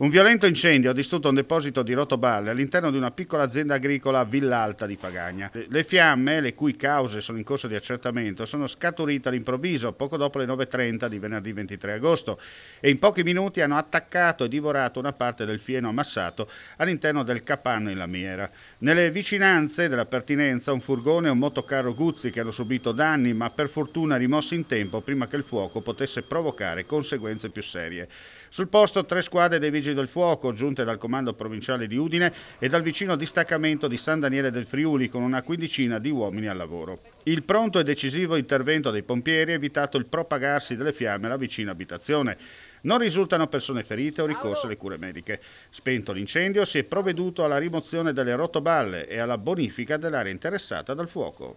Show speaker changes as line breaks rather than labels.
Un violento incendio ha distrutto un deposito di rotoballe all'interno di una piccola azienda agricola a Villalta di Fagagna. Le fiamme, le cui cause sono in corso di accertamento, sono scaturite all'improvviso poco dopo le 9.30 di venerdì 23 agosto e in pochi minuti hanno attaccato e divorato una parte del fieno ammassato all'interno del capanno in lamiera. Nelle vicinanze della pertinenza un furgone e un motocarro Guzzi che hanno subito danni ma per fortuna rimossi in tempo prima che il fuoco potesse provocare conseguenze più serie. Sul posto tre squadre dei vigili Vigili del Fuoco, giunte dal Comando Provinciale di Udine e dal vicino distaccamento di San Daniele del Friuli con una quindicina di uomini al lavoro. Il pronto e decisivo intervento dei pompieri ha evitato il propagarsi delle fiamme alla vicina abitazione. Non risultano persone ferite o ricorse alle cure mediche. Spento l'incendio, si è provveduto alla rimozione delle rotoballe e alla bonifica dell'area interessata dal fuoco.